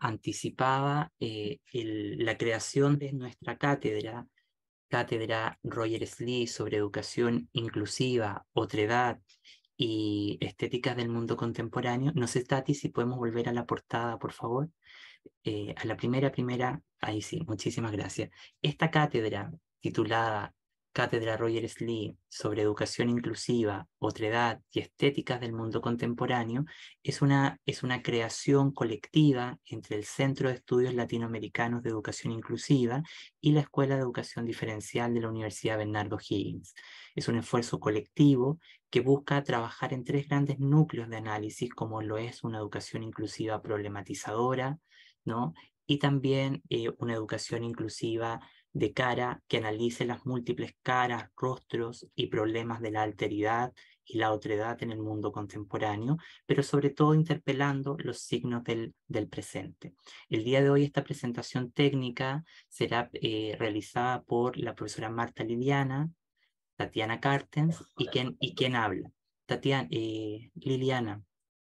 anticipaba eh, la creación de nuestra cátedra, cátedra Roger Lee sobre educación inclusiva, otredad y estéticas del mundo contemporáneo. No sé, Tati, si podemos volver a la portada, por favor. Eh, a la primera, primera, ahí sí, muchísimas gracias. Esta cátedra titulada Cátedra Rogers Slee sobre educación inclusiva, edad y estéticas del mundo contemporáneo es una, es una creación colectiva entre el Centro de Estudios Latinoamericanos de Educación Inclusiva y la Escuela de Educación Diferencial de la Universidad Bernardo Higgins. Es un esfuerzo colectivo que busca trabajar en tres grandes núcleos de análisis como lo es una educación inclusiva problematizadora, ¿no? y también eh, una educación inclusiva de cara que analice las múltiples caras, rostros y problemas de la alteridad y la otredad en el mundo contemporáneo, pero sobre todo interpelando los signos del, del presente. El día de hoy esta presentación técnica será eh, realizada por la profesora Marta Liliana, Tatiana Cartens y quien, y habla. Tatiana, eh, Liliana,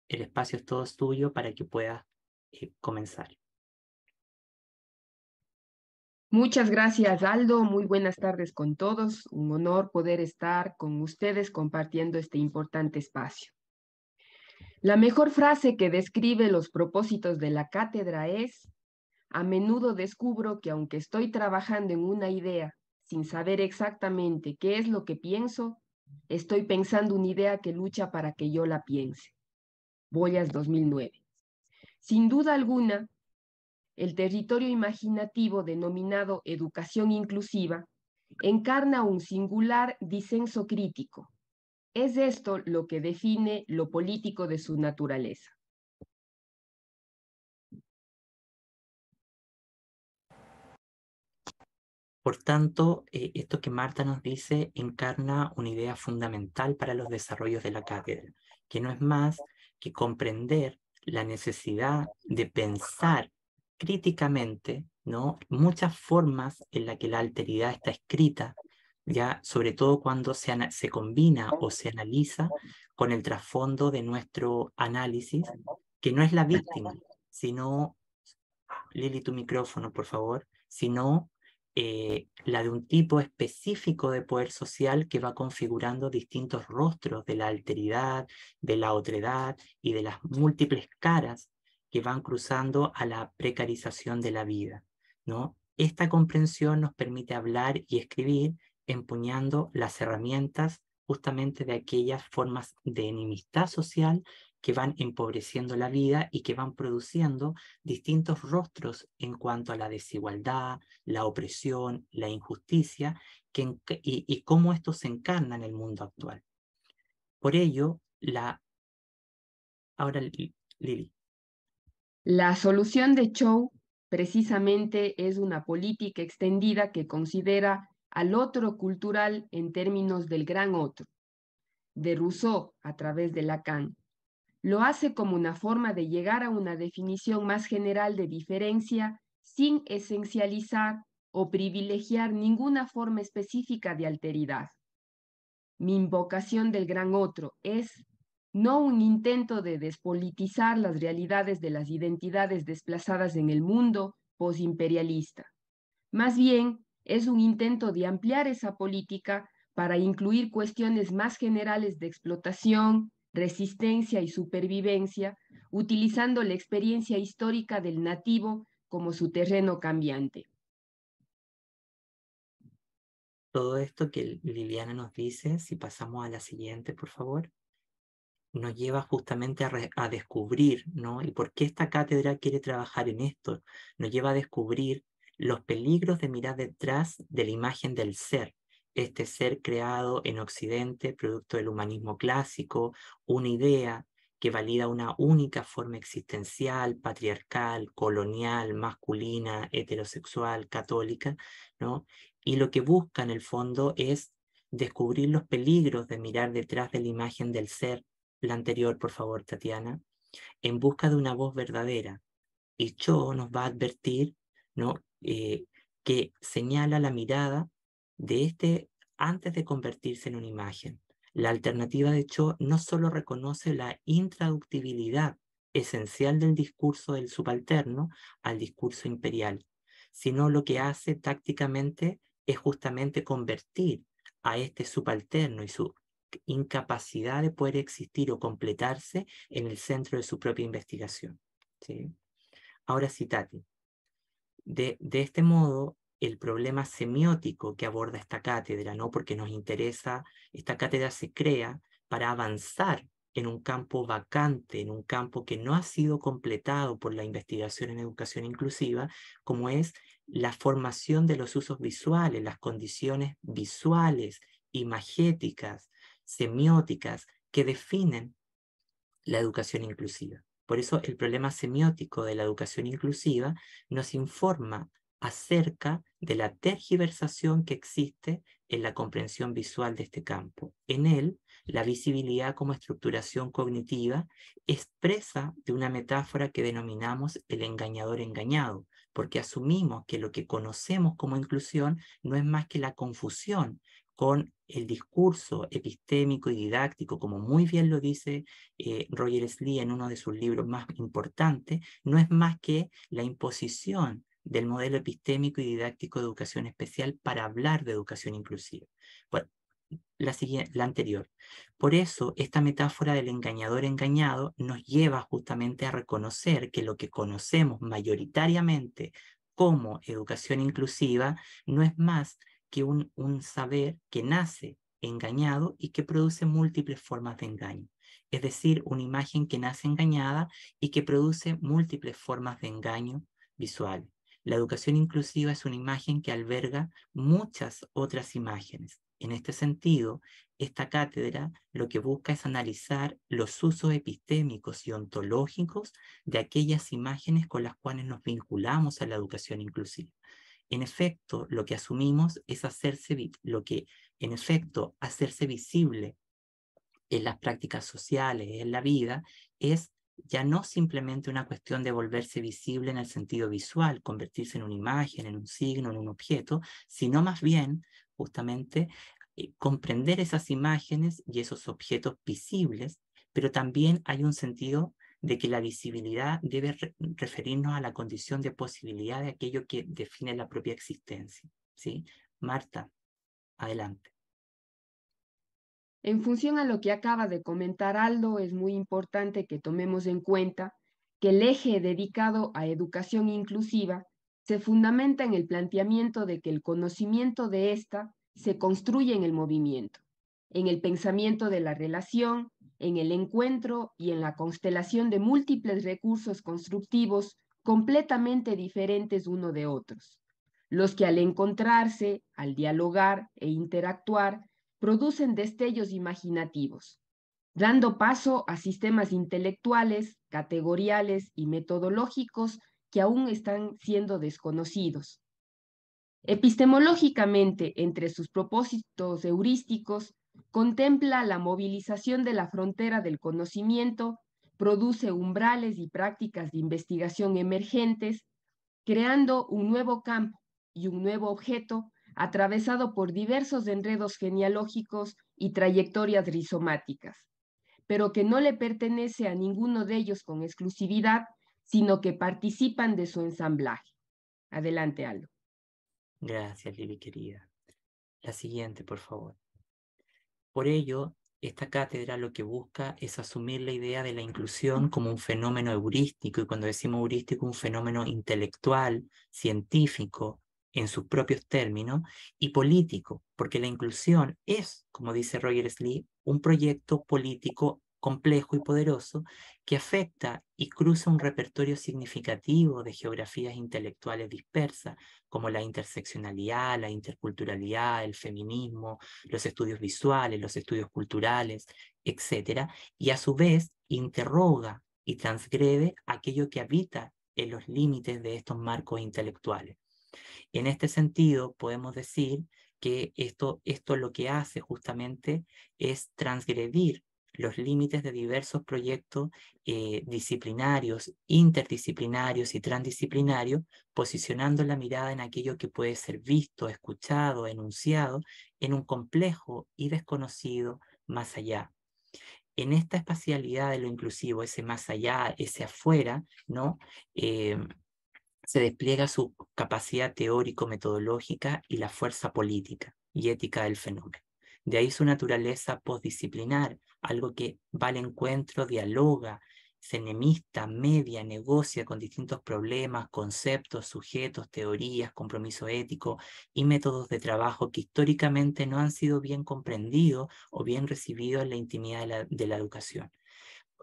el espacio es todo tuyo para que puedas eh, comenzar. Muchas gracias, Aldo. Muy buenas tardes con todos. Un honor poder estar con ustedes compartiendo este importante espacio. La mejor frase que describe los propósitos de la cátedra es, a menudo descubro que aunque estoy trabajando en una idea sin saber exactamente qué es lo que pienso, estoy pensando una idea que lucha para que yo la piense. Boyas 2009. Sin duda alguna, el territorio imaginativo denominado educación inclusiva, encarna un singular disenso crítico. Es esto lo que define lo político de su naturaleza. Por tanto, eh, esto que Marta nos dice encarna una idea fundamental para los desarrollos de la cátedra, que no es más que comprender la necesidad de pensar críticamente, ¿no? Muchas formas en las que la alteridad está escrita, ya sobre todo cuando se, combina o se analiza con el trasfondo de nuestro análisis, que no es la víctima, sino, Lili, tu micrófono, por favor, sino eh, la de un tipo específico de poder social que va configurando distintos rostros de la alteridad, de la otredad y de las múltiples caras que van cruzando a la precarización de la vida. ¿no? Esta comprensión nos permite hablar y escribir empuñando las herramientas justamente de aquellas formas de enemistad social que van empobreciendo la vida y que van produciendo distintos rostros en cuanto a la desigualdad, la opresión, la injusticia que, y, y cómo esto se encarna en el mundo actual. Por ello, la... Ahora, Lili. La solución de Chow precisamente es una política extendida que considera al otro cultural en términos del gran otro, de Rousseau a través de Lacan. Lo hace como una forma de llegar a una definición más general de diferencia sin esencializar o privilegiar ninguna forma específica de alteridad. Mi invocación del gran otro es, no un intento de despolitizar las realidades de las identidades desplazadas en el mundo posimperialista. Más bien, es un intento de ampliar esa política para incluir cuestiones más generales de explotación, resistencia y supervivencia, utilizando la experiencia histórica del nativo como su terreno cambiante. Todo esto que Liliana nos dice, si pasamos a la siguiente, por favor nos lleva justamente a, descubrir, ¿no? ¿Y por qué esta cátedra quiere trabajar en esto? Nos lleva a descubrir los peligros de mirar detrás de la imagen del ser, este ser creado en Occidente, producto del humanismo clásico, una idea que valida una única forma existencial, patriarcal, colonial, masculina, heterosexual, católica, ¿no? Y lo que busca en el fondo es descubrir los peligros de mirar detrás de la imagen del ser, la anterior, por favor, Tatiana, en busca de una voz verdadera. Y Cho nos va a advertir ¿no? Eh, que señala la mirada de este antes de convertirse en una imagen. La alternativa de Cho no solo reconoce la intraductibilidad esencial del discurso del subalterno al discurso imperial, sino lo que hace tácticamente es justamente convertir a este subalterno y su incapacidad de poder existir o completarse en el centro de su propia investigación. Ahora citati. De, de este modo, el problema semiótico que aborda esta cátedra, ¿no? porque nos interesa, esta cátedra se crea para avanzar en un campo vacante, en un campo que no ha sido completado por la investigación en educación inclusiva, como es la formación de los usos visuales, las condiciones visuales, imagéticas, semióticas que definen la educación inclusiva. Por eso el problema semiótico de la educación inclusiva nos informa acerca de la tergiversación que existe en la comprensión visual de este campo. En él, la visibilidad como estructuración cognitiva expresa de una metáfora que denominamos el engañador engañado, porque asumimos que lo que conocemos como inclusión no es más que la confusión con el discurso epistémico y didáctico, como muy bien lo dice eh, Roger Slee en uno de sus libros más importantes, no es más que la imposición del modelo epistémico y didáctico de educación especial para hablar de educación inclusiva. Bueno, la, la anterior. Por eso, esta metáfora del engañador engañado nos lleva justamente a reconocer que lo que conocemos mayoritariamente como educación inclusiva no es más que un, saber que nace engañado y que produce múltiples formas de engaño. Es decir, una imagen que nace engañada y que produce múltiples formas de engaño visual. La educación inclusiva es una imagen que alberga muchas otras imágenes. En este sentido, esta cátedra lo que busca es analizar los usos epistémicos y ontológicos de aquellas imágenes con las cuales nos vinculamos a la educación inclusiva en efecto, lo que asumimos es hacerse, lo que en efecto hacerse visible en las prácticas sociales, en la vida, es ya no simplemente una cuestión de volverse visible en el sentido visual, convertirse en una imagen, en un signo, en un objeto, sino más bien, justamente, eh, comprender esas imágenes y esos objetos visibles, pero también hay un sentido de que la visibilidad debe referirnos a la condición de posibilidad de aquello que define la propia existencia. ¿sí? Marta, adelante. En función a lo que acaba de comentar Aldo, es muy importante que tomemos en cuenta que el eje dedicado a educación inclusiva se fundamenta en el planteamiento de que el conocimiento de ésta se construye en el movimiento, en el pensamiento de la relación, en el encuentro y en la constelación de múltiples recursos constructivos completamente diferentes uno de otros, los que al encontrarse, al dialogar e interactuar, producen destellos imaginativos, dando paso a sistemas intelectuales, categoriales y metodológicos que aún están siendo desconocidos. Epistemológicamente, entre sus propósitos heurísticos contempla la movilización de la frontera del conocimiento, produce umbrales y prácticas de investigación emergentes, creando un nuevo campo y un nuevo objeto atravesado por diversos enredos genealógicos y trayectorias rizomáticas, pero que no le pertenece a ninguno de ellos con exclusividad, sino que participan de su ensamblaje. Adelante, Aldo. Gracias, Libby, querida. La siguiente, por favor. Por ello, esta cátedra lo que busca es asumir la idea de la inclusión como un fenómeno heurístico, y cuando decimos heurístico, un fenómeno intelectual, científico, en sus propios términos, y político, porque la inclusión es, como dice Roger Slee, un proyecto político complejo y poderoso que afecta y cruza un repertorio significativo de geografías intelectuales dispersas, como la interseccionalidad, la interculturalidad, el feminismo, los estudios visuales, los estudios culturales, etc. Y a su vez interroga y transgrede aquello que habita en los límites de estos marcos intelectuales. En este sentido, podemos decir que esto, esto lo que hace justamente es transgredir los límites de diversos proyectos eh, disciplinarios, interdisciplinarios y transdisciplinarios, posicionando la mirada en aquello que puede ser visto, escuchado, enunciado en un complejo y desconocido más allá. En esta espacialidad de lo inclusivo, ese más allá, ese afuera, ¿no? Eh, se despliega su capacidad teórico-metodológica y la fuerza política y ética del fenómeno. De ahí su naturaleza postdisciplinar, algo que va al encuentro, dialoga, se enemista, media, negocia con distintos problemas, conceptos, sujetos, teorías, compromiso ético y métodos de trabajo que históricamente no han sido bien comprendidos o bien recibidos en la intimidad de la educación.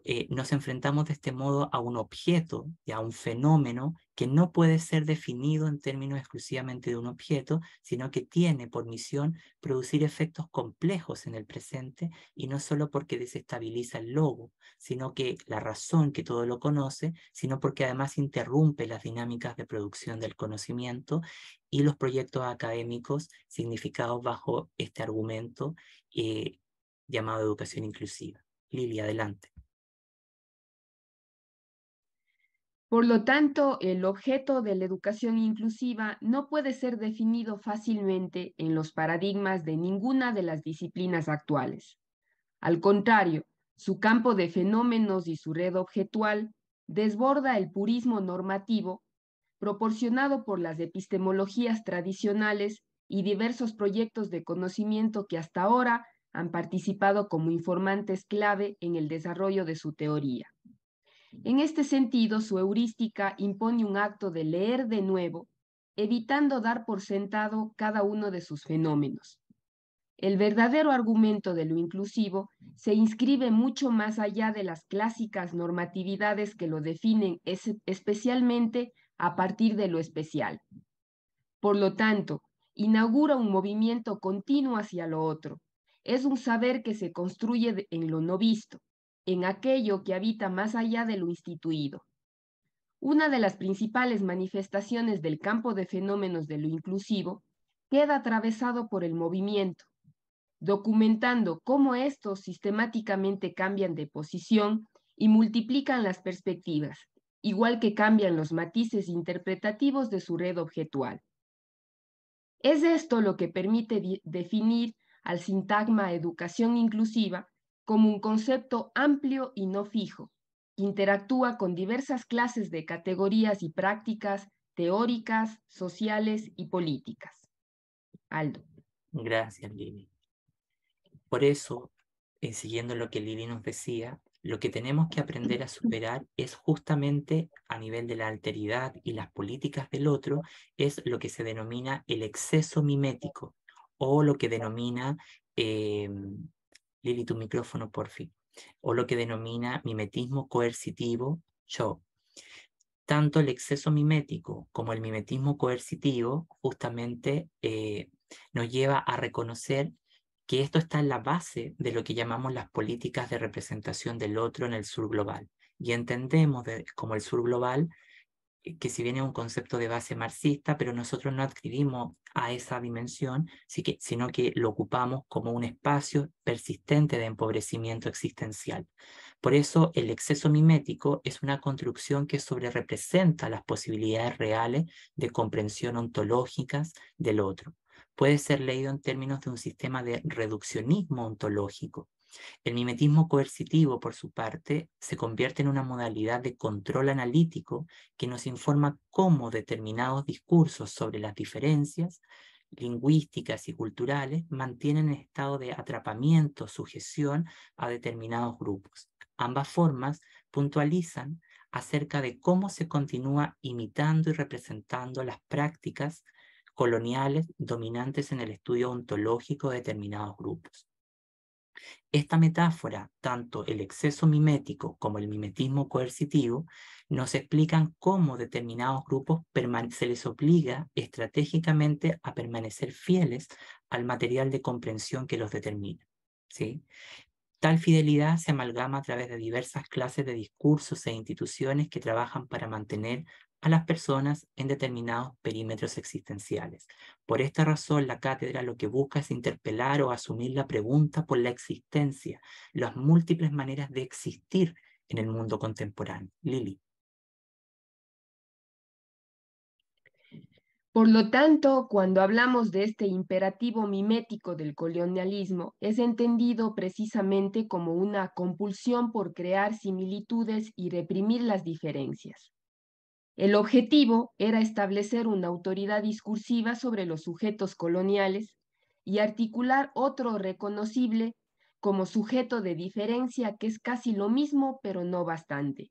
Eh, nos enfrentamos de este modo a un objeto y a un fenómeno que no puede ser definido en términos exclusivamente de un objeto, sino que tiene por misión producir efectos complejos en el presente y no solo porque desestabiliza el logo, sino que la razón que todo lo conoce, sino porque además interrumpe las dinámicas de producción del conocimiento y los proyectos académicos significados bajo este argumento eh, llamado educación inclusiva. Lili, adelante. Por lo tanto, el objeto de la educación inclusiva no puede ser definido fácilmente en los paradigmas de ninguna de las disciplinas actuales. Al contrario, su campo de fenómenos y su red objetual desborda el purismo normativo proporcionado por las epistemologías tradicionales y diversos proyectos de conocimiento que hasta ahora han participado como informantes clave en el desarrollo de su teoría. En este sentido, su heurística impone un acto de leer de nuevo, evitando dar por sentado cada uno de sus fenómenos. El verdadero argumento de lo inclusivo se inscribe mucho más allá de las clásicas normatividades que lo definen especialmente a partir de lo especial. Por lo tanto, inaugura un movimiento continuo hacia lo otro. Es un saber que se construye en lo no visto, en aquello que habita más allá de lo instituido. Una de las principales manifestaciones del campo de fenómenos de lo inclusivo queda atravesado por el movimiento, documentando cómo estos sistemáticamente cambian de posición y multiplican las perspectivas, igual que cambian los matices interpretativos de su red objetual. Es esto lo que permite definir al sintagma educación inclusiva como un concepto amplio y no fijo. Interactúa con diversas clases de categorías y prácticas teóricas, sociales y políticas. Aldo. Gracias, Lili. Por eso, eh, siguiendo lo que Lili nos decía, lo que tenemos que aprender a superar es justamente a nivel de la alteridad y las políticas del otro, es lo que se denomina el exceso mimético o lo que denomina em, Lili, tu micrófono, por fin. O lo que denomina mimetismo coercitivo, yo. Tanto el exceso mimético como el mimetismo coercitivo justamente eh, nos lleva a reconocer que esto está en la base de lo que llamamos las políticas de representación del otro en el sur global. Y entendemos como el sur global eh, que si bien es un concepto de base marxista, pero nosotros no adquirimos a esa dimensión, sino que lo ocupamos como un espacio persistente de empobrecimiento existencial. Por eso el exceso mimético es una construcción que representa las posibilidades reales de comprensión ontológicas del otro. Puede ser leído en términos de un sistema de reduccionismo ontológico, el mimetismo coercitivo, por su parte, se convierte en una modalidad de control analítico que nos informa cómo determinados discursos sobre las diferencias lingüísticas y culturales mantienen el estado de atrapamiento, sujeción a determinados grupos. Ambas formas puntualizan acerca de cómo se continúa imitando y representando las prácticas coloniales dominantes en el estudio ontológico de determinados grupos. Esta metáfora, tanto el exceso mimético como el mimetismo coercitivo, nos explican cómo determinados grupos se les obliga estratégicamente a permanecer fieles al material de comprensión que los determina. ¿sí? Tal fidelidad se amalgama a través de diversas clases de discursos e instituciones que trabajan para mantener a las personas en determinados perímetros existenciales. Por esta razón, la cátedra lo que busca es interpelar o asumir la pregunta por la existencia, las múltiples maneras de existir en el mundo contemporáneo. Lili. Por lo tanto, cuando hablamos de este imperativo mimético del colonialismo, es entendido precisamente como una compulsión por crear similitudes y reprimir las diferencias. El objetivo era establecer una autoridad discursiva sobre los sujetos coloniales y articular otro reconocible como sujeto de diferencia que es casi lo mismo pero no bastante.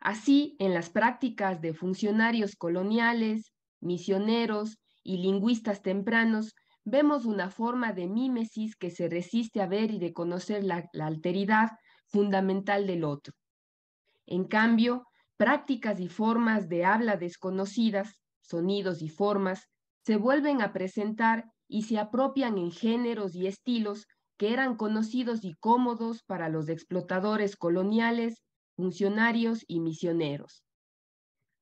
Así, en las prácticas de funcionarios coloniales, misioneros y lingüistas tempranos, vemos una forma de mímesis que se resiste a ver y reconocer la, la alteridad fundamental del otro. En cambio, prácticas y formas de habla desconocidas, sonidos y formas, se vuelven a presentar y se apropian en géneros y estilos que eran conocidos y cómodos para los explotadores coloniales, funcionarios y misioneros.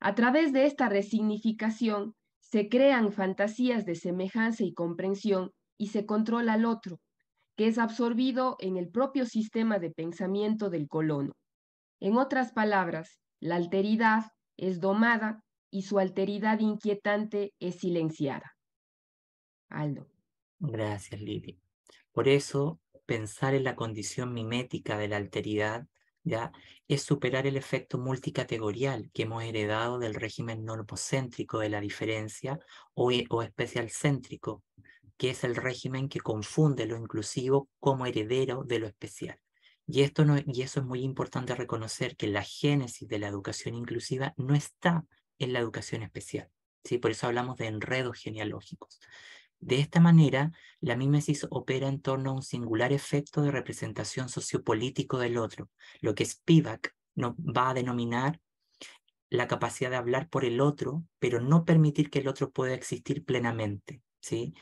A través de esta resignificación se crean fantasías de semejanza y comprensión y se controla al otro, que es absorbido en el propio sistema de pensamiento del colono. En otras palabras, la alteridad es domada y su alteridad inquietante es silenciada. Aldo. Gracias, Lili. Por eso, pensar en la condición mimética de la alteridad ¿ya? es superar el efecto multicategorial que hemos heredado del régimen normocéntrico de la diferencia o, e, o especialcéntrico, que es el régimen que confunde lo inclusivo como heredero de lo especial. Y, esto no, y eso es muy importante reconocer que la génesis de la educación inclusiva no está en la educación especial. ¿sí? Por eso hablamos de enredos genealógicos. De esta manera, la mímesis opera en torno a un singular efecto de representación sociopolítico del otro, lo que Spivak no, va a denominar la capacidad de hablar por el otro, pero no permitir que el otro pueda existir plenamente. ¿sí?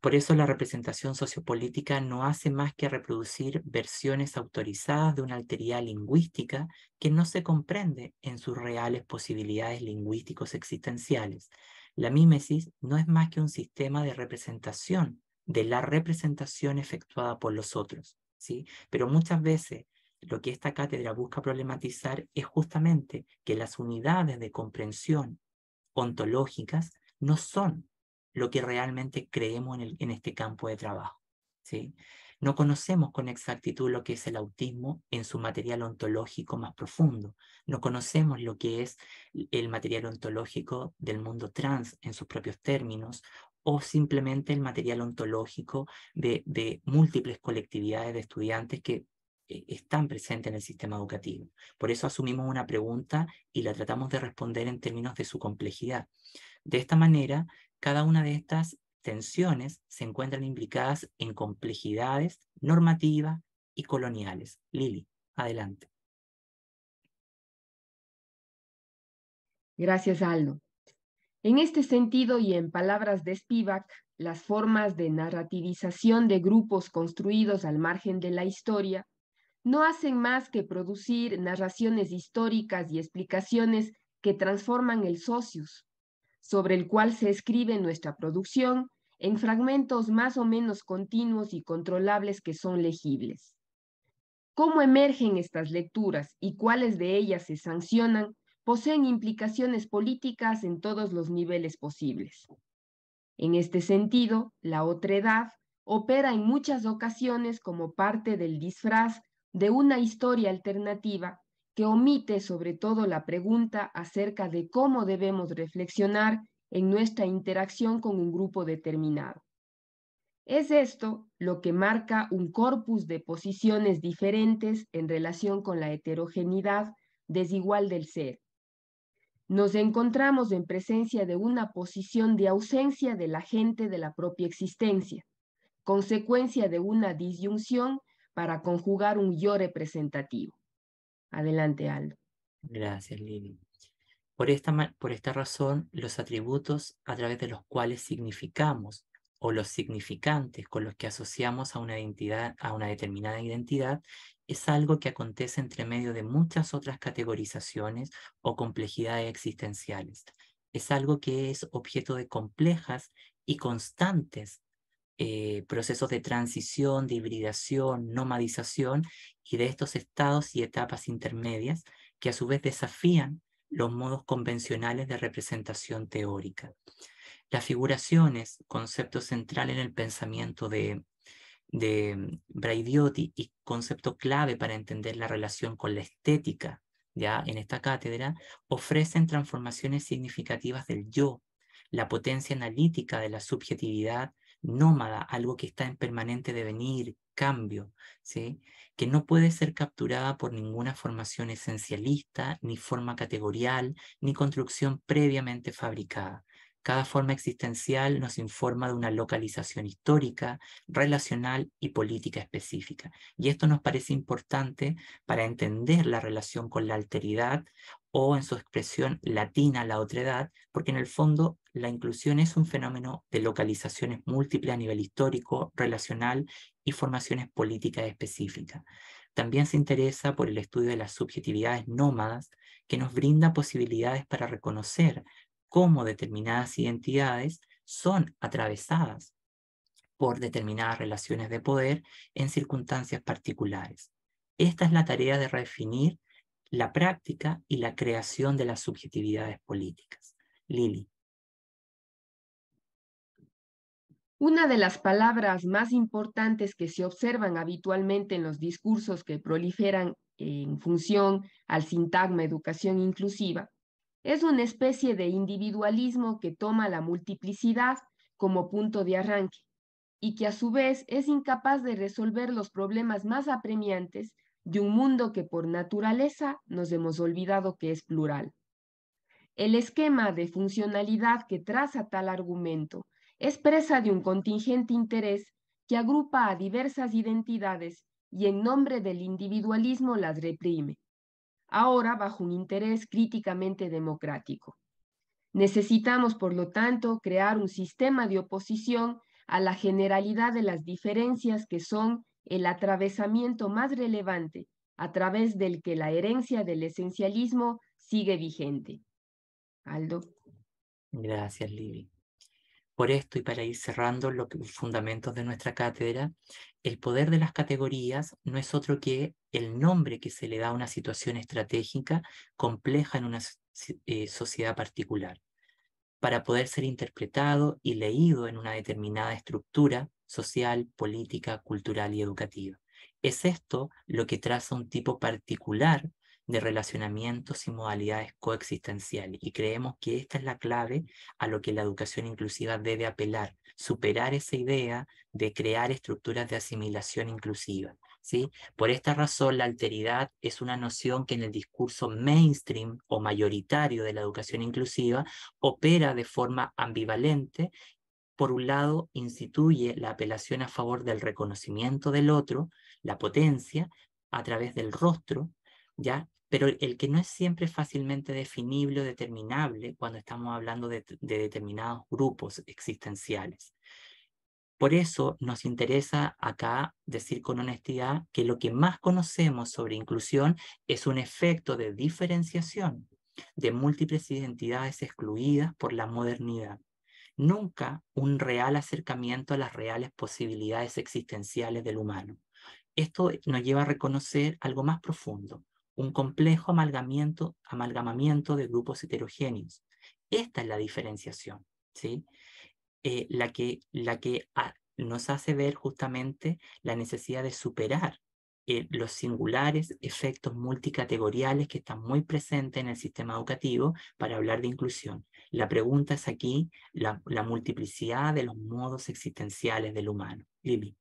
Por eso la representación sociopolítica no hace más que reproducir versiones autorizadas de una alteridad lingüística que no se comprende en sus reales posibilidades lingüísticos existenciales. La mímesis no es más que un sistema de representación, de la representación efectuada por los otros. ¿sí? Pero muchas veces lo que esta cátedra busca problematizar es justamente que las unidades de comprensión ontológicas no son lo que realmente creemos en, este campo de trabajo. ¿sí? No conocemos con exactitud lo que es el autismo en su material ontológico más profundo. No conocemos lo que es el material ontológico del mundo trans en sus propios términos o simplemente el material ontológico de múltiples colectividades de estudiantes que eh, están presentes en el sistema educativo. Por eso asumimos una pregunta y la tratamos de responder en términos de su complejidad. De esta manera cada una de estas tensiones se encuentran implicadas en complejidades normativas y coloniales. Lili, adelante. Gracias, Aldo. En este sentido y en palabras de Spivak, las formas de narrativización de grupos construidos al margen de la historia no hacen más que producir narraciones históricas y explicaciones que transforman el socius, sobre el cual se escribe nuestra producción en fragmentos más o menos continuos y controlables que son legibles. Cómo emergen estas lecturas y cuáles de ellas se sancionan poseen implicaciones políticas en todos los niveles posibles. En este sentido, la otredad opera en muchas ocasiones como parte del disfraz de una historia alternativa que omite sobre todo la pregunta acerca de cómo debemos reflexionar en nuestra interacción con un grupo determinado. Es esto lo que marca un corpus de posiciones diferentes en relación con la heterogeneidad desigual del ser. Nos encontramos en presencia de una posición de ausencia de la gente de la propia existencia, consecuencia de una disyunción para conjugar un yo representativo. Adelante, Aldo. Gracias, Lili. Por esta, por esta razón, los atributos a través de los cuales significamos o los significantes con los que asociamos a una, identidad, a una determinada identidad es algo que acontece entre medio de muchas otras categorizaciones o complejidades existenciales. Es algo que es objeto de complejas y constantes eh, procesos de transición, de hibridación, nomadización y de estos estados y etapas intermedias que a su vez desafían los modos convencionales de representación teórica. Las figuraciones, concepto central en el pensamiento de, de Braidiotti y concepto clave para entender la relación con la estética ya en esta cátedra, ofrecen transformaciones significativas del yo, la potencia analítica de la subjetividad nómada, algo que está en permanente devenir, cambio, que no puede ser capturada por ninguna formación esencialista, ni forma categorial, ni construcción previamente fabricada. Cada forma existencial nos informa de una localización histórica, relacional y política específica. Y esto nos parece importante para entender la relación con la alteridad o en su expresión latina la otredad, porque en el fondo la inclusión es un fenómeno de localizaciones múltiples a nivel histórico, relacional y formaciones políticas específicas. También se interesa por el estudio de las subjetividades nómadas, que nos brinda posibilidades para reconocer cómo determinadas identidades son atravesadas por determinadas relaciones de poder en circunstancias particulares. Esta es la tarea de redefinir la práctica y la creación de las subjetividades políticas. Lili. Una de las palabras más importantes que se observan habitualmente en los discursos que proliferan en función al sintagma educación inclusiva es una especie de individualismo que toma la multiplicidad como punto de arranque y que a su vez es incapaz de resolver los problemas más apremiantes de un mundo que por naturaleza nos hemos olvidado que es plural. El esquema de funcionalidad que traza tal argumento es presa de un contingente interés que agrupa a diversas identidades y en nombre del individualismo las reprime, ahora bajo un interés críticamente democrático. Necesitamos, por lo tanto, crear un sistema de oposición a la generalidad de las diferencias que son el atravesamiento más relevante a través del que la herencia del esencialismo sigue vigente. Aldo. Gracias, Libby. Por esto y para ir cerrando los fundamentos de nuestra cátedra, el poder de las categorías no es otro que el nombre que se le da a una situación estratégica compleja en una eh, sociedad particular. Para poder ser interpretado y leído en una determinada estructura, social, política, cultural y educativa. Es esto lo que traza un tipo particular de relacionamientos y modalidades coexistenciales. Y creemos que esta es la clave a lo que la educación inclusiva debe apelar, superar esa idea de crear estructuras de asimilación inclusiva. ¿sí? Por esta razón, la alteridad es una noción que en el discurso mainstream o mayoritario de la educación inclusiva opera de forma ambivalente por un lado, instituye la apelación a favor del reconocimiento del otro, la potencia, a través del rostro, ¿ya? pero el que no es siempre fácilmente definible o determinable cuando estamos hablando de determinados grupos existenciales. Por eso nos interesa acá decir con honestidad que lo que más conocemos sobre inclusión es un efecto de diferenciación de múltiples identidades excluidas por la modernidad nunca un real acercamiento a las reales posibilidades existenciales del humano. Esto nos lleva a reconocer algo más profundo, un complejo amalgamamiento de grupos heterogéneos. Esta es la diferenciación, ¿sí? Eh, la que, la que nos hace ver justamente la necesidad de superar eh, los singulares efectos multicategoriales que están muy presentes en el sistema educativo para hablar de inclusión. La pregunta es aquí la, multiplicidad de los modos existenciales del humano. Lili.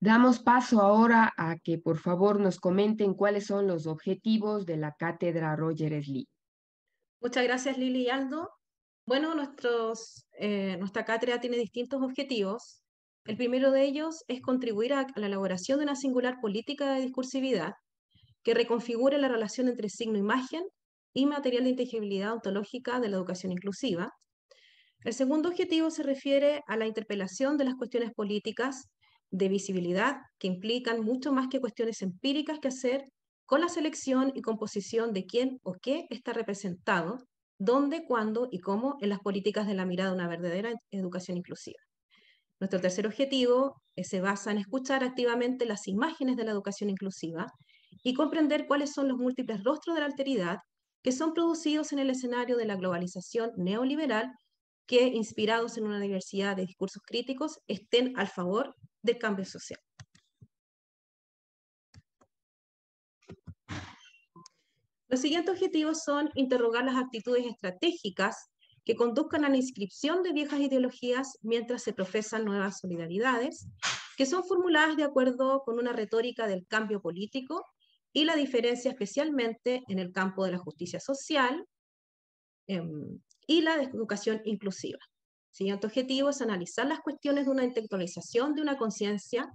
Damos paso ahora a que por favor nos comenten cuáles son los objetivos de la cátedra Roger Lee. Muchas gracias Lili y Aldo. Bueno, eh, nuestra cátedra tiene distintos objetivos. El primero de ellos es contribuir a la elaboración de una singular política de discursividad que reconfigure la relación entre signo-imagen y material de inteligibilidad ontológica de la educación inclusiva. El segundo objetivo se refiere a la interpelación de las cuestiones políticas de visibilidad, que implican mucho más que cuestiones empíricas que hacer con la selección y composición de quién o qué está representado, dónde, cuándo y cómo en las políticas de la mirada una verdadera educación inclusiva. Nuestro tercer objetivo eh, se basa en escuchar activamente las imágenes de la educación inclusiva y comprender cuáles son los múltiples rostros de la alteridad que son producidos en el escenario de la globalización neoliberal que, inspirados en una diversidad de discursos críticos, estén al favor del cambio social. Los siguientes objetivos son interrogar las actitudes estratégicas que conduzcan a la inscripción de viejas ideologías mientras se profesan nuevas solidaridades, que son formuladas de acuerdo con una retórica del cambio político y la diferencia especialmente en el campo de la justicia social em, y la educación inclusiva. El siguiente objetivo es analizar las cuestiones de una intelectualización de una conciencia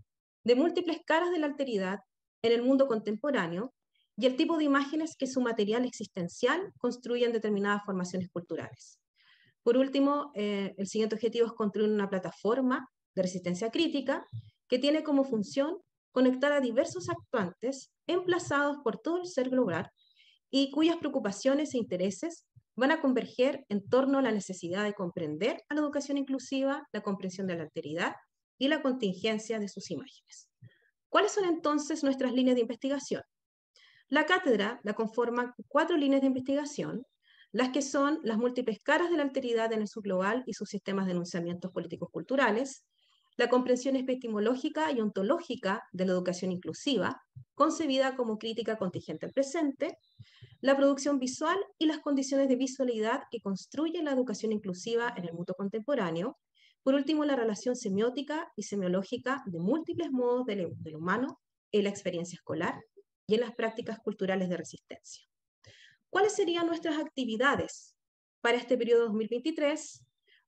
de múltiples caras de la alteridad en el mundo contemporáneo y el tipo de imágenes que su material existencial construye en determinadas formaciones culturales. Por último, eh, el siguiente objetivo es construir una plataforma de resistencia crítica que tiene como función conectar a diversos actuantes emplazados por todo el ser global y cuyas preocupaciones e intereses van a converger en torno a la necesidad de comprender a la educación inclusiva, la comprensión de la alteridad y la contingencia de sus imágenes. ¿Cuáles son entonces nuestras líneas de investigación? La cátedra la conforman cuatro líneas de investigación, las que son las múltiples caras de la alteridad en el subglobal y sus sistemas de enunciamientos políticos culturales, la comprensión epistemológica y ontológica de la educación inclusiva, concebida como crítica contingente al presente, la producción visual y las condiciones de visualidad que construye la educación inclusiva en el mundo contemporáneo, por último, la relación semiótica y semiológica de múltiples modos del, del humano en la experiencia escolar, y en las prácticas culturales de resistencia. ¿Cuáles serían nuestras actividades para este periodo 2023?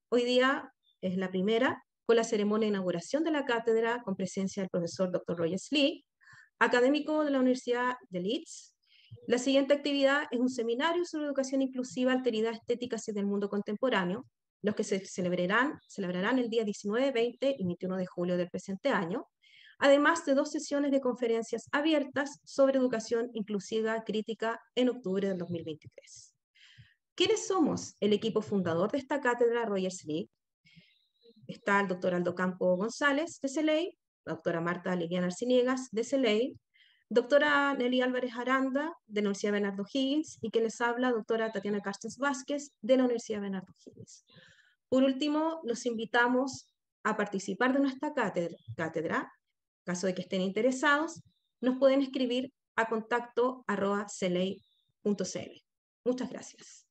Hoy día es la primera, con la ceremonia de inauguración de la cátedra con presencia del profesor Dr. Royce Lee, académico de la Universidad de Leeds. La siguiente actividad es un seminario sobre educación inclusiva, alteridad estética y del mundo contemporáneo, los que se celebrarán, celebrarán el día 19, 20 y 21 de julio del presente año además de dos sesiones de conferencias abiertas sobre educación inclusiva crítica en octubre del 2023. ¿Quiénes somos el equipo fundador de esta cátedra Rogers League? Está el doctor Aldo Campo González de CELEI, la doctora Marta Liliana Arciniegas de la e doctora Nelly Álvarez Aranda de la Universidad Bernardo Higgins y que les habla doctora Tatiana Carstens Vázquez de la Universidad Bernardo Higgins. Por último, los invitamos a participar de nuestra cátedra, cátedra caso de que estén interesados, nos pueden escribir a contacto arroba Muchas gracias.